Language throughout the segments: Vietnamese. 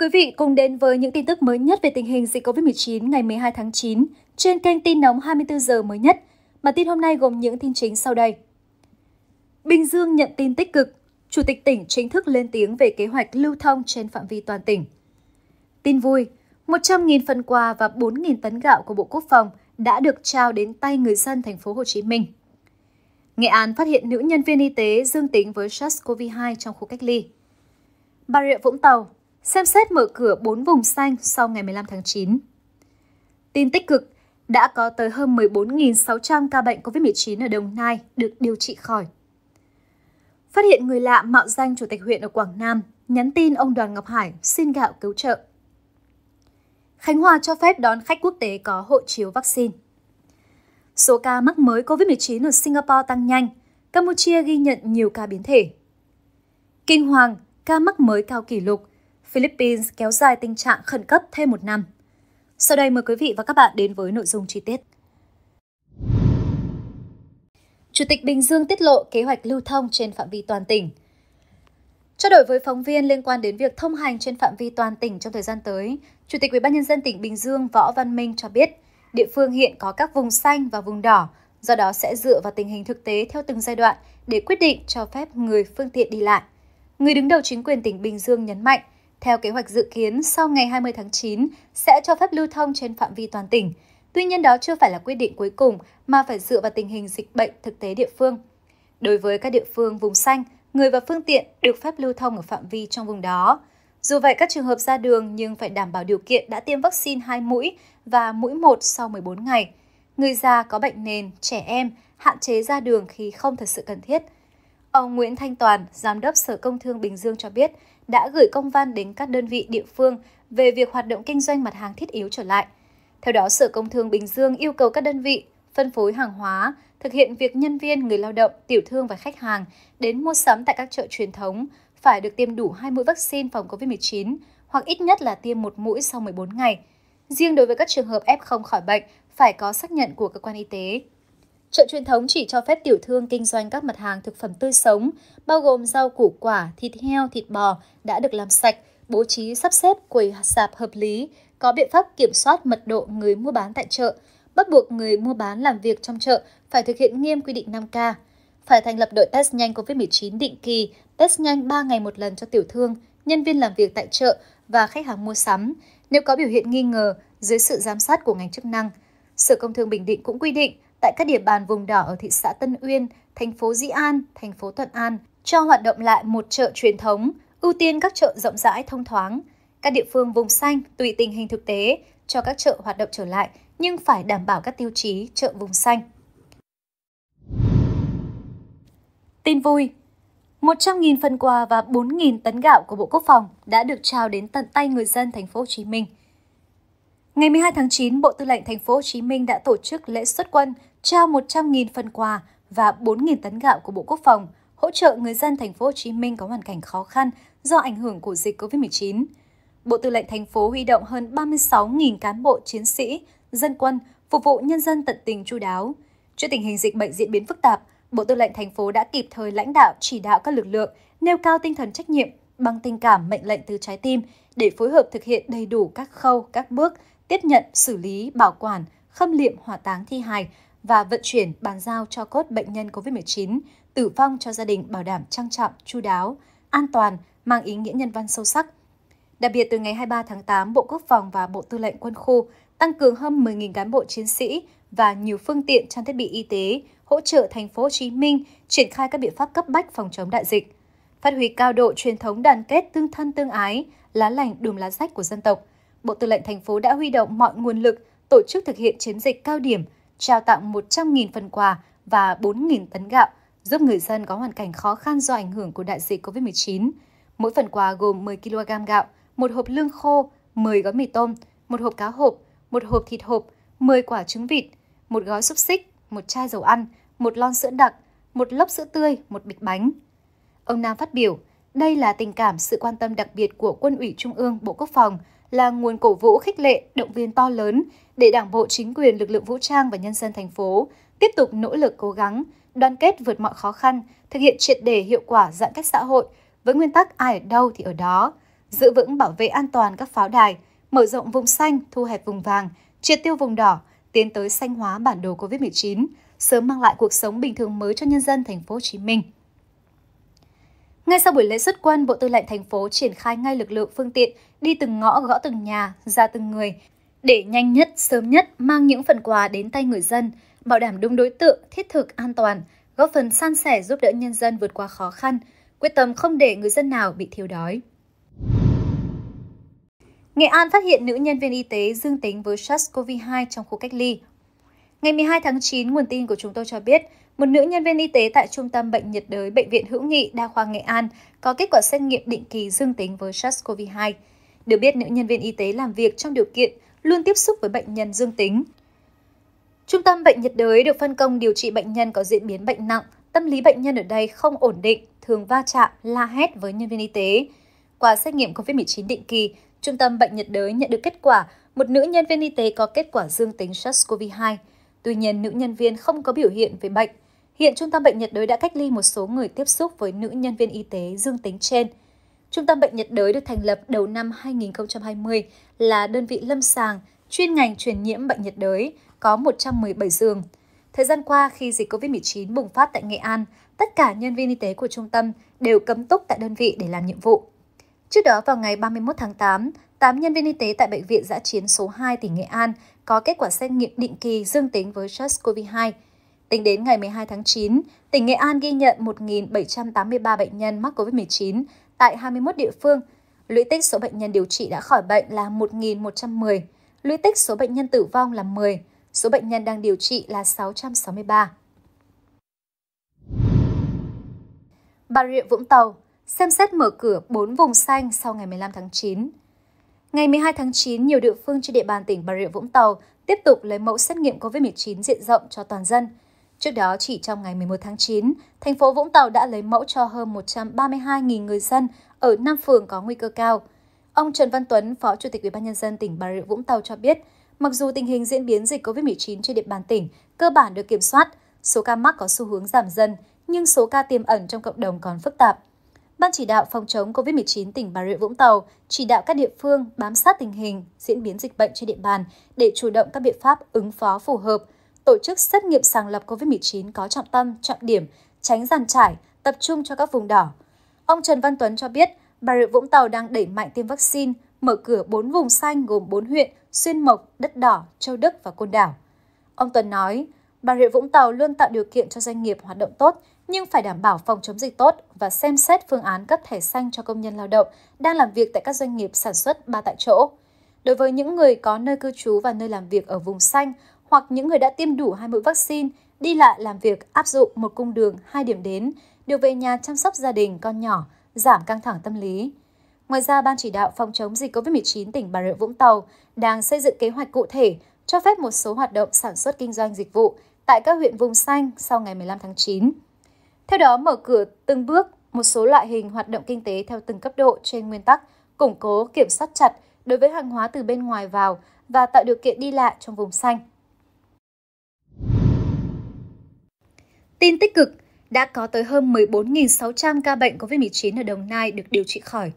Thưa quý vị, cùng đến với những tin tức mới nhất về tình hình dịch COVID-19 ngày 12 tháng 9 trên kênh tin nóng 24 giờ mới nhất. Bản tin hôm nay gồm những tin chính sau đây. Bình Dương nhận tin tích cực, Chủ tịch tỉnh chính thức lên tiếng về kế hoạch lưu thông trên phạm vi toàn tỉnh. Tin vui, 100.000 phần quà và 4.000 tấn gạo của Bộ Quốc phòng đã được trao đến tay người dân thành phố Hồ Chí Minh. Nghệ An phát hiện nữ nhân viên y tế dương tính với SARS-CoV-2 trong khu cách ly. Bà Rịa Vũng Tàu, xem xét mở cửa 4 vùng xanh sau ngày 15 tháng 9. Tin tích cực, đã có tới hơn 14.600 ca bệnh COVID-19 ở Đồng Nai được điều trị khỏi. Phát hiện người lạ mạo danh Chủ tịch huyện ở Quảng Nam, nhắn tin ông Đoàn Ngọc Hải xin gạo cứu trợ. Khánh Hòa cho phép đón khách quốc tế có hộ chiếu vaccine. Số ca mắc mới COVID-19 ở Singapore tăng nhanh, Campuchia ghi nhận nhiều ca biến thể. Kinh hoàng, ca mắc mới cao kỷ lục – Philippines kéo dài tình trạng khẩn cấp thêm một năm. Sau đây mời quý vị và các bạn đến với nội dung chi tiết. Chủ tịch Bình Dương tiết lộ kế hoạch lưu thông trên phạm vi toàn tỉnh. Trao đổi với phóng viên liên quan đến việc thông hành trên phạm vi toàn tỉnh trong thời gian tới, Chủ tịch UBND tỉnh Bình Dương Võ Văn Minh cho biết, địa phương hiện có các vùng xanh và vùng đỏ, do đó sẽ dựa vào tình hình thực tế theo từng giai đoạn để quyết định cho phép người phương tiện đi lại. Người đứng đầu chính quyền tỉnh Bình Dương nhấn mạnh, theo kế hoạch dự kiến, sau ngày 20 tháng 9 sẽ cho phép lưu thông trên phạm vi toàn tỉnh. Tuy nhiên đó chưa phải là quyết định cuối cùng mà phải dựa vào tình hình dịch bệnh thực tế địa phương. Đối với các địa phương vùng xanh, người và phương tiện được phép lưu thông ở phạm vi trong vùng đó. Dù vậy, các trường hợp ra đường nhưng phải đảm bảo điều kiện đã tiêm vaccine 2 mũi và mũi 1 sau 14 ngày. Người già có bệnh nền, trẻ em hạn chế ra đường khi không thật sự cần thiết – Ông Nguyễn Thanh Toàn, Giám đốc Sở Công Thương Bình Dương cho biết, đã gửi công văn đến các đơn vị địa phương về việc hoạt động kinh doanh mặt hàng thiết yếu trở lại. Theo đó, Sở Công Thương Bình Dương yêu cầu các đơn vị phân phối hàng hóa, thực hiện việc nhân viên, người lao động, tiểu thương và khách hàng đến mua sắm tại các chợ truyền thống phải được tiêm đủ 2 mũi vaccine phòng COVID-19 hoặc ít nhất là tiêm một mũi sau 14 ngày. Riêng đối với các trường hợp F0 khỏi bệnh, phải có xác nhận của cơ quan y tế. Chợ truyền thống chỉ cho phép tiểu thương kinh doanh các mặt hàng thực phẩm tươi sống, bao gồm rau củ quả, thịt heo, thịt bò đã được làm sạch, bố trí sắp xếp quầy sạp hợp lý, có biện pháp kiểm soát mật độ người mua bán tại chợ, bắt buộc người mua bán làm việc trong chợ phải thực hiện nghiêm quy định 5K, phải thành lập đội test nhanh COVID-19 định kỳ, test nhanh 3 ngày một lần cho tiểu thương, nhân viên làm việc tại chợ và khách hàng mua sắm, nếu có biểu hiện nghi ngờ dưới sự giám sát của ngành chức năng. Sở Công Thương Bình Định cũng quy định tại các địa bàn vùng đỏ ở thị xã Tân Uyên, thành phố Dĩ An, thành phố Thuận An cho hoạt động lại một chợ truyền thống, ưu tiên các chợ rộng rãi thông thoáng. Các địa phương vùng xanh tùy tình hình thực tế cho các chợ hoạt động trở lại nhưng phải đảm bảo các tiêu chí chợ vùng xanh. Tin vui 100.000 phần quà và 4.000 tấn gạo của Bộ Quốc phòng đã được trao đến tận tay người dân thành phố Hồ Chí Minh. Ngày 12 tháng 9, Bộ Tư lệnh Thành phố Hồ Chí Minh đã tổ chức lễ xuất quân trao 100.000 phần quà và 4.000 tấn gạo của Bộ Quốc phòng, hỗ trợ người dân thành phố Hồ Chí Minh có hoàn cảnh khó khăn do ảnh hưởng của dịch COVID-19. Bộ Tư lệnh thành phố huy động hơn 36.000 cán bộ chiến sĩ, dân quân phục vụ nhân dân tận tình chu đáo. Trước tình hình dịch bệnh diễn biến phức tạp, Bộ Tư lệnh thành phố đã kịp thời lãnh đạo chỉ đạo các lực lượng nêu cao tinh thần trách nhiệm bằng tình cảm mệnh lệnh từ trái tim để phối hợp thực hiện đầy đủ các khâu, các bước tiếp nhận, xử lý, bảo quản, khâm liệm hỏa táng thi hài, và vận chuyển bàn giao cho cốt bệnh nhân COVID-19 tử vong cho gia đình bảo đảm trang trọng, chu đáo, an toàn, mang ý nghĩa nhân văn sâu sắc. Đặc biệt từ ngày 23 tháng 8, Bộ Quốc phòng và Bộ Tư lệnh Quân khu tăng cường hơn 10.000 cán bộ chiến sĩ và nhiều phương tiện trang thiết bị y tế hỗ trợ thành phố Hồ Chí Minh triển khai các biện pháp cấp bách phòng chống đại dịch. Phát huy cao độ truyền thống đoàn kết tương thân tương ái, lá lành đùm lá rách của dân tộc, Bộ Tư lệnh thành phố đã huy động mọi nguồn lực tổ chức thực hiện chiến dịch cao điểm trao tặng 100.000 phần quà và 4.000 tấn gạo, giúp người dân có hoàn cảnh khó khăn do ảnh hưởng của đại dịch COVID-19. Mỗi phần quà gồm 10 kg gạo, một hộp lương khô, 10 gói mì tôm, một hộp cá hộp, một hộp thịt hộp, 10 quả trứng vịt, một gói xúc xích, một chai dầu ăn, một lon sữa đặc, một lốc sữa tươi, một bịch bánh. Ông Nam phát biểu, đây là tình cảm sự quan tâm đặc biệt của Quân ủy Trung ương Bộ Quốc phòng – là nguồn cổ vũ khích lệ, động viên to lớn để Đảng bộ, chính quyền, lực lượng vũ trang và nhân dân thành phố tiếp tục nỗ lực cố gắng, đoàn kết vượt mọi khó khăn, thực hiện triệt đề hiệu quả giãn cách xã hội với nguyên tắc ai ở đâu thì ở đó, giữ vững bảo vệ an toàn các pháo đài, mở rộng vùng xanh, thu hẹp vùng vàng, triệt tiêu vùng đỏ, tiến tới xanh hóa bản đồ COVID-19, sớm mang lại cuộc sống bình thường mới cho nhân dân thành phố Hồ Chí Minh. Ngay sau buổi lễ xuất quân, Bộ Tư lệnh thành phố triển khai ngay lực lượng phương tiện đi từng ngõ gõ từng nhà, ra từng người để nhanh nhất, sớm nhất mang những phần quà đến tay người dân, bảo đảm đúng đối tượng, thiết thực, an toàn, góp phần san sẻ giúp đỡ nhân dân vượt qua khó khăn, quyết tâm không để người dân nào bị thiếu đói. Nghệ An phát hiện nữ nhân viên y tế dương tính với SARS-CoV-2 trong khu cách ly, Ngày 12 tháng 9, nguồn tin của chúng tôi cho biết, một nữ nhân viên y tế tại Trung tâm Bệnh nhiệt đới Bệnh viện Hữu nghị Đa khoa Nghệ An có kết quả xét nghiệm định kỳ dương tính với SARS-CoV-2. Được biết, nữ nhân viên y tế làm việc trong điều kiện luôn tiếp xúc với bệnh nhân dương tính. Trung tâm Bệnh nhiệt đới được phân công điều trị bệnh nhân có diễn biến bệnh nặng. Tâm lý bệnh nhân ở đây không ổn định, thường va chạm, la hét với nhân viên y tế. Qua xét nghiệm COVID-19 định kỳ, Trung tâm Bệnh nhiệt đới nhận được kết quả một nữ nhân viên y tế có kết quả dương tính SARS-CoV-2. Tuy nhiên, nữ nhân viên không có biểu hiện về bệnh. Hiện Trung tâm Bệnh nhiệt đới đã cách ly một số người tiếp xúc với nữ nhân viên y tế dương tính trên. Trung tâm Bệnh nhiệt đới được thành lập đầu năm 2020 là đơn vị lâm sàng chuyên ngành truyền nhiễm bệnh nhiệt đới, có 117 giường. Thời gian qua, khi dịch COVID-19 bùng phát tại Nghệ An, tất cả nhân viên y tế của trung tâm đều cấm túc tại đơn vị để làm nhiệm vụ. Trước đó vào ngày 31 tháng 8, 8 nhân viên y tế tại Bệnh viện Giã Chiến số 2 tỉnh Nghệ An có kết quả xét nghiệm định kỳ dương tính với SARS-CoV-2. Tính đến ngày 12 tháng 9, tỉnh Nghệ An ghi nhận 1.783 bệnh nhân mắc COVID-19 tại 21 địa phương. Lũy tích số bệnh nhân điều trị đã khỏi bệnh là 1.110, lũy tích số bệnh nhân tử vong là 10, số bệnh nhân đang điều trị là 663. Bà Rịa Vũng Tàu xem xét mở cửa 4 vùng xanh sau ngày 15 tháng 9. Ngày 12 tháng 9, nhiều địa phương trên địa bàn tỉnh Bà Rịa Vũng Tàu tiếp tục lấy mẫu xét nghiệm COVID-19 diện rộng cho toàn dân. Trước đó, chỉ trong ngày 11 tháng 9, thành phố Vũng Tàu đã lấy mẫu cho hơn 132.000 người dân ở 5 phường có nguy cơ cao. Ông Trần Văn Tuấn, Phó Chủ tịch UBND tỉnh Bà Rịa Vũng Tàu cho biết, mặc dù tình hình diễn biến dịch COVID-19 trên địa bàn tỉnh cơ bản được kiểm soát, số ca mắc có xu hướng giảm dần, nhưng số ca tiềm ẩn trong cộng đồng còn phức tạp. Ban chỉ đạo phòng chống COVID-19 tỉnh Bà Rịa Vũng Tàu chỉ đạo các địa phương bám sát tình hình, diễn biến dịch bệnh trên địa bàn để chủ động các biện pháp ứng phó phù hợp, tổ chức xét nghiệm sàng lọc COVID-19 có trọng tâm, trọng điểm, tránh giàn trải, tập trung cho các vùng đỏ. Ông Trần Văn Tuấn cho biết, Bà Rịa Vũng Tàu đang đẩy mạnh tiêm vaccine, mở cửa 4 vùng xanh gồm 4 huyện Xuyên Mộc, Đất Đỏ, Châu Đức và Côn Đảo. Ông Tuấn nói, Bà Rịa Vũng Tàu luôn tạo điều kiện cho doanh nghiệp hoạt động tốt, nhưng phải đảm bảo phòng chống dịch tốt và xem xét phương án cấp thẻ xanh cho công nhân lao động đang làm việc tại các doanh nghiệp sản xuất ba tại chỗ. Đối với những người có nơi cư trú và nơi làm việc ở vùng xanh hoặc những người đã tiêm đủ hai mũi vaccine, đi lại làm việc áp dụng một cung đường, hai điểm đến, đều về nhà chăm sóc gia đình, con nhỏ, giảm căng thẳng tâm lý. Ngoài ra, Ban chỉ đạo phòng chống dịch COVID-19 tỉnh Bà Rịa Vũng Tàu đang xây dựng kế hoạch cụ thể cho phép một số hoạt động sản xuất kinh doanh dịch vụ tại các huyện vùng xanh sau ngày 15 tháng 9. Theo đó, mở cửa từng bước một số loại hình hoạt động kinh tế theo từng cấp độ trên nguyên tắc củng cố kiểm soát chặt đối với hàng hóa từ bên ngoài vào và tạo điều kiện đi lại trong vùng xanh. Tin tích cực, đã có tới hơn 14.600 ca bệnh COVID-19 ở Đồng Nai được điều trị khỏi.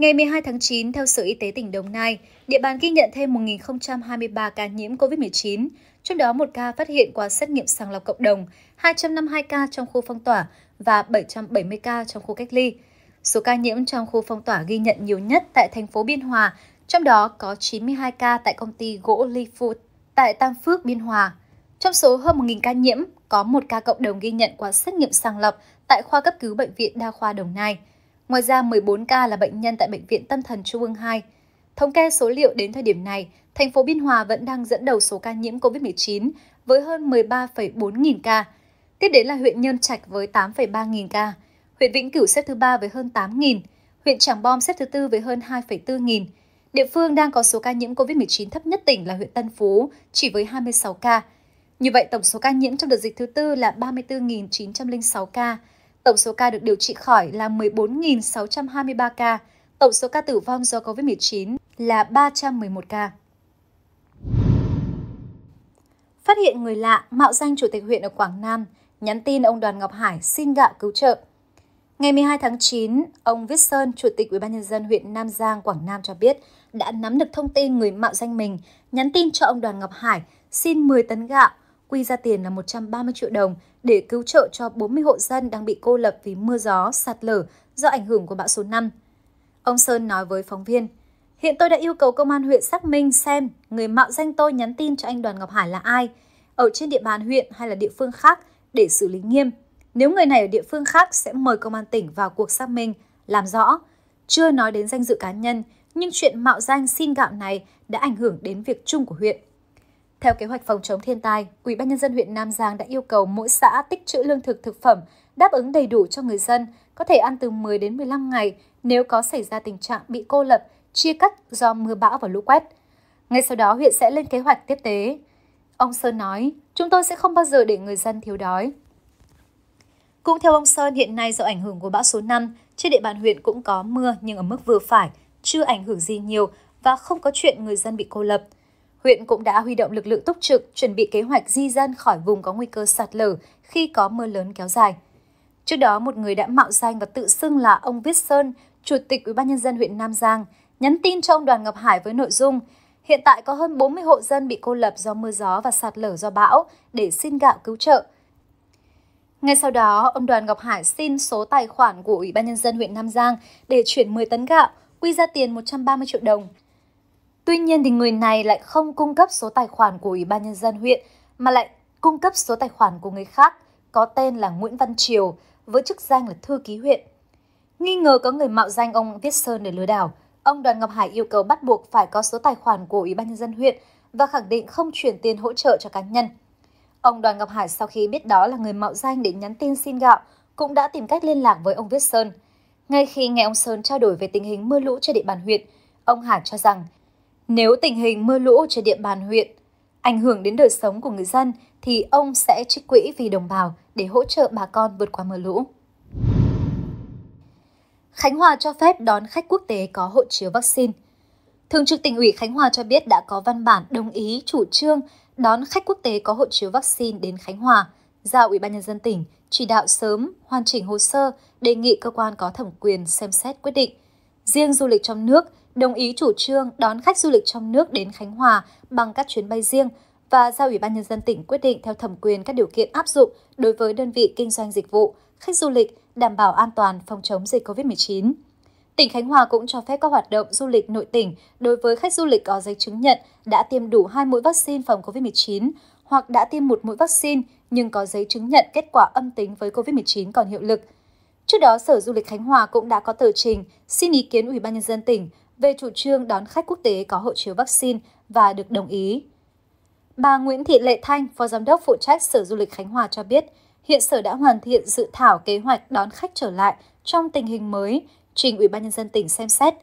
Ngày 12 tháng 9, theo Sở Y tế tỉnh Đồng Nai, địa bàn ghi nhận thêm 1.023 ca nhiễm COVID-19, trong đó một ca phát hiện qua xét nghiệm sàng lọc cộng đồng, 252 ca trong khu phong tỏa và 770 ca trong khu cách ly. Số ca nhiễm trong khu phong tỏa ghi nhận nhiều nhất tại thành phố Biên Hòa, trong đó có 92 ca tại công ty gỗ Ly Food tại Tam Phước, Biên Hòa. Trong số hơn 1.000 ca nhiễm, có một ca cộng đồng ghi nhận qua xét nghiệm sàng lọc tại khoa cấp cứu Bệnh viện Đa khoa Đồng Nai – Ngoài ra, 14 ca là bệnh nhân tại Bệnh viện Tâm thần Trung ương 2. Thống kê số liệu đến thời điểm này, thành phố Biên Hòa vẫn đang dẫn đầu số ca nhiễm COVID-19 với hơn 13,4 nghìn ca. Tiếp đến là huyện nhân Trạch với 8,3 nghìn ca, huyện Vĩnh Cửu xếp thứ 3 với hơn 8 nghìn, huyện Tràng Bom xếp thứ 4 với hơn 2,4 nghìn. Địa phương đang có số ca nhiễm COVID-19 thấp nhất tỉnh là huyện Tân Phú, chỉ với 26 ca. Như vậy, tổng số ca nhiễm trong đợt dịch thứ tư là 34.906 ca, Tổng số ca được điều trị khỏi là 14.623 ca. Tổng số ca tử vong do COVID-19 là 311 ca. Phát hiện người lạ mạo danh chủ tịch huyện ở Quảng Nam, nhắn tin ông Đoàn Ngọc Hải xin gạo cứu trợ. Ngày 12 tháng 9, ông Viết Sơn, Chủ tịch UBND huyện Nam Giang, Quảng Nam cho biết đã nắm được thông tin người mạo danh mình, nhắn tin cho ông Đoàn Ngọc Hải xin 10 tấn gạo quy ra tiền là 130 triệu đồng để cứu trợ cho 40 hộ dân đang bị cô lập vì mưa gió, sạt lở do ảnh hưởng của bão số 5. Ông Sơn nói với phóng viên, Hiện tôi đã yêu cầu công an huyện xác minh xem người mạo danh tôi nhắn tin cho anh Đoàn Ngọc Hải là ai, ở trên địa bàn huyện hay là địa phương khác để xử lý nghiêm. Nếu người này ở địa phương khác sẽ mời công an tỉnh vào cuộc xác minh, làm rõ. Chưa nói đến danh dự cá nhân, nhưng chuyện mạo danh xin gạo này đã ảnh hưởng đến việc chung của huyện. Theo kế hoạch phòng chống thiên tai, Ủy ban nhân dân huyện Nam Giang đã yêu cầu mỗi xã tích trữ lương thực thực phẩm đáp ứng đầy đủ cho người dân, có thể ăn từ 10 đến 15 ngày nếu có xảy ra tình trạng bị cô lập, chia cắt do mưa bão và lũ quét. Ngay sau đó huyện sẽ lên kế hoạch tiếp tế. Ông Sơn nói, chúng tôi sẽ không bao giờ để người dân thiếu đói. Cũng theo ông Sơn, hiện nay do ảnh hưởng của bão số 5, trên địa bàn huyện cũng có mưa nhưng ở mức vừa phải, chưa ảnh hưởng gì nhiều và không có chuyện người dân bị cô lập. Huyện cũng đã huy động lực lượng túc trực chuẩn bị kế hoạch di dân khỏi vùng có nguy cơ sạt lở khi có mưa lớn kéo dài. Trước đó, một người đã mạo danh và tự xưng là ông Viết Sơn, Chủ tịch Ủy ban nhân dân huyện Nam Giang, nhắn tin cho ông Đoàn Ngọc Hải với nội dung Hiện tại có hơn 40 hộ dân bị cô lập do mưa gió và sạt lở do bão để xin gạo cứu trợ. Ngay sau đó, ông Đoàn Ngọc Hải xin số tài khoản của Ủy ban nhân dân huyện Nam Giang để chuyển 10 tấn gạo, quy ra tiền 130 triệu đồng. Tuy nhiên thì người này lại không cung cấp số tài khoản của Ủy ban nhân dân huyện mà lại cung cấp số tài khoản của người khác có tên là Nguyễn Văn Triều với chức danh là thư ký huyện. Nghi ngờ có người mạo danh ông Viết Sơn để lừa đảo, ông Đoàn Ngọc Hải yêu cầu bắt buộc phải có số tài khoản của Ủy ban nhân dân huyện và khẳng định không chuyển tiền hỗ trợ cho cá nhân. Ông Đoàn Ngọc Hải sau khi biết đó là người mạo danh để nhắn tin xin gạo, cũng đã tìm cách liên lạc với ông Viết Sơn. Ngay khi nghe ông Sơn trao đổi về tình hình mưa lũ trên địa bàn huyện, ông Hải cho rằng nếu tình hình mưa lũ trên địa bàn huyện ảnh hưởng đến đời sống của người dân thì ông sẽ trích quỹ vì đồng bào để hỗ trợ bà con vượt qua mưa lũ. Khánh Hòa cho phép đón khách quốc tế có hộ chiếu vaccine. Thường trực tỉnh ủy Khánh Hòa cho biết đã có văn bản đồng ý chủ trương đón khách quốc tế có hộ chiếu vaccine đến Khánh Hòa, giao Ủy ban nhân dân tỉnh chỉ đạo sớm hoàn chỉnh hồ sơ, đề nghị cơ quan có thẩm quyền xem xét quyết định. Riêng du lịch trong nước đồng ý chủ trương đón khách du lịch trong nước đến Khánh Hòa bằng các chuyến bay riêng và giao Ủy ban Nhân dân tỉnh quyết định theo thẩm quyền các điều kiện áp dụng đối với đơn vị kinh doanh dịch vụ, khách du lịch đảm bảo an toàn phòng chống dịch COVID-19. Tỉnh Khánh Hòa cũng cho phép các hoạt động du lịch nội tỉnh đối với khách du lịch có giấy chứng nhận đã tiêm đủ 2 mũi vaccine phòng COVID-19 hoặc đã tiêm một mũi vaccine nhưng có giấy chứng nhận kết quả âm tính với COVID-19 còn hiệu lực. Trước đó, Sở Du lịch Khánh Hòa cũng đã có tờ trình xin ý kiến Ủy ban nhân dân tỉnh về chủ trương đón khách quốc tế có hộ chiếu vaccine và được đồng ý. Bà Nguyễn Thị Lệ Thanh, Phó Giám đốc phụ trách Sở Du lịch Khánh Hòa cho biết, hiện Sở đã hoàn thiện dự thảo kế hoạch đón khách trở lại trong tình hình mới, trình Ủy ban nhân dân tỉnh xem xét.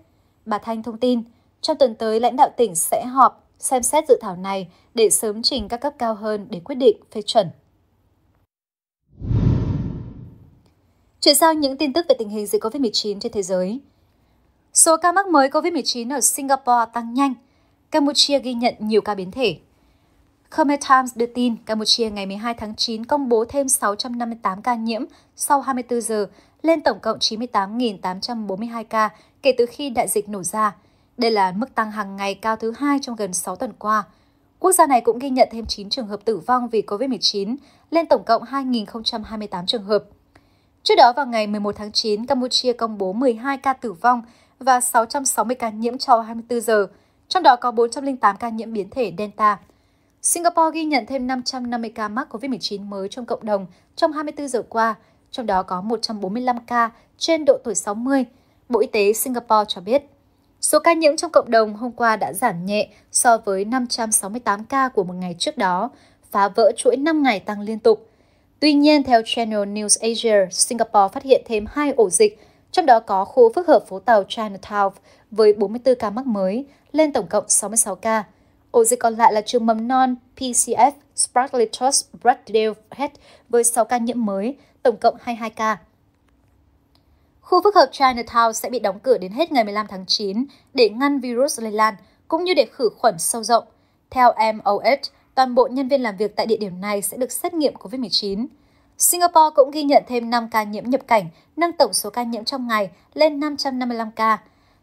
Bà Thanh thông tin, trong tuần tới lãnh đạo tỉnh sẽ họp xem xét dự thảo này để sớm trình các cấp cao hơn để quyết định phê chuẩn. Chuyển sang những tin tức về tình hình dịch COVID-19 trên thế giới. Số ca mắc mới COVID-19 ở Singapore tăng nhanh. Campuchia ghi nhận nhiều ca biến thể. Khmer Times đưa tin Campuchia ngày 12 tháng 9 công bố thêm 658 ca nhiễm sau 24 giờ, lên tổng cộng 98.842 ca kể từ khi đại dịch nổ ra. Đây là mức tăng hàng ngày cao thứ hai trong gần 6 tuần qua. Quốc gia này cũng ghi nhận thêm 9 trường hợp tử vong vì COVID-19, lên tổng cộng 2.028 trường hợp. Trước đó vào ngày 11 tháng 9, Campuchia công bố 12 ca tử vong và 660 ca nhiễm trong 24 giờ, trong đó có 408 ca nhiễm biến thể Delta. Singapore ghi nhận thêm 550 ca mắc COVID-19 mới trong cộng đồng trong 24 giờ qua, trong đó có 145 ca trên độ tuổi 60, Bộ Y tế Singapore cho biết. Số ca nhiễm trong cộng đồng hôm qua đã giảm nhẹ so với 568 ca của một ngày trước đó, phá vỡ chuỗi 5 ngày tăng liên tục. Tuy nhiên, theo Channel News Asia, Singapore phát hiện thêm hai ổ dịch trong đó có khu phức hợp phố tàu Chinatown với 44 ca mắc mới, lên tổng cộng 66 ca. Ổ dịch còn lại là trường mầm non PCF Sparklitos Bradale Head với 6 ca nhiễm mới, tổng cộng 22 ca. Khu phức hợp Chinatown sẽ bị đóng cửa đến hết ngày 15 tháng 9 để ngăn virus lây lan, cũng như để khử khuẩn sâu rộng. Theo MOH, toàn bộ nhân viên làm việc tại địa điểm này sẽ được xét nghiệm COVID-19. Singapore cũng ghi nhận thêm 5 ca nhiễm nhập cảnh, nâng tổng số ca nhiễm trong ngày lên 555 ca.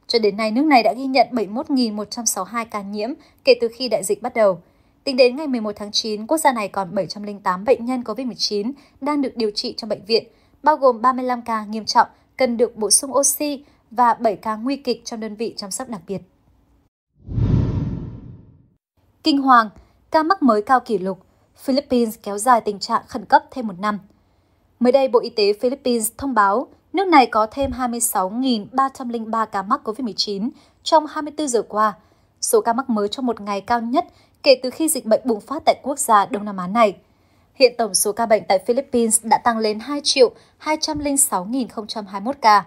Cho đến nay, nước này đã ghi nhận 71.162 ca nhiễm kể từ khi đại dịch bắt đầu. Tính đến ngày 11 tháng 9, quốc gia này còn 708 bệnh nhân COVID-19 đang được điều trị trong bệnh viện, bao gồm 35 ca nghiêm trọng cần được bổ sung oxy và 7 ca nguy kịch trong đơn vị chăm sóc đặc biệt. Kinh hoàng, ca mắc mới cao kỷ lục – Philippines kéo dài tình trạng khẩn cấp thêm một năm. Mới đây, Bộ Y tế Philippines thông báo nước này có thêm 26.303 ca mắc COVID-19 trong 24 giờ qua, số ca mắc mới trong một ngày cao nhất kể từ khi dịch bệnh bùng phát tại quốc gia Đông Nam Á này. Hiện tổng số ca bệnh tại Philippines đã tăng lên 2 triệu 206.021 ca.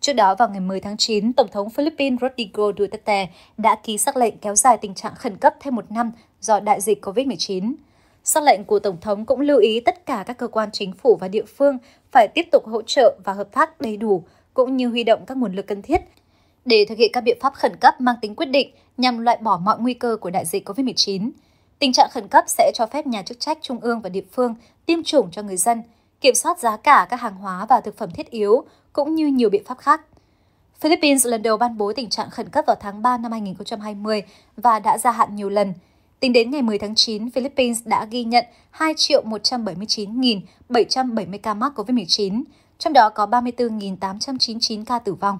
Trước đó vào ngày 10 tháng 9, Tổng thống Philippines Rodrigo Duterte đã ký sắc lệnh kéo dài tình trạng khẩn cấp thêm một năm do đại dịch COVID-19. Sắc lệnh của Tổng thống cũng lưu ý tất cả các cơ quan chính phủ và địa phương phải tiếp tục hỗ trợ và hợp tác đầy đủ, cũng như huy động các nguồn lực cần thiết để thực hiện các biện pháp khẩn cấp mang tính quyết định nhằm loại bỏ mọi nguy cơ của đại dịch COVID-19. Tình trạng khẩn cấp sẽ cho phép nhà chức trách trung ương và địa phương tiêm chủng cho người dân, kiểm soát giá cả các hàng hóa và thực phẩm thiết yếu, cũng như nhiều biện pháp khác. Philippines lần đầu ban bố tình trạng khẩn cấp vào tháng 3 năm 2020 và đã gia hạn nhiều lần – Tính đến ngày 10 tháng 9, Philippines đã ghi nhận 2.179.770 ca mắc COVID-19, trong đó có 34.899 ca tử vong.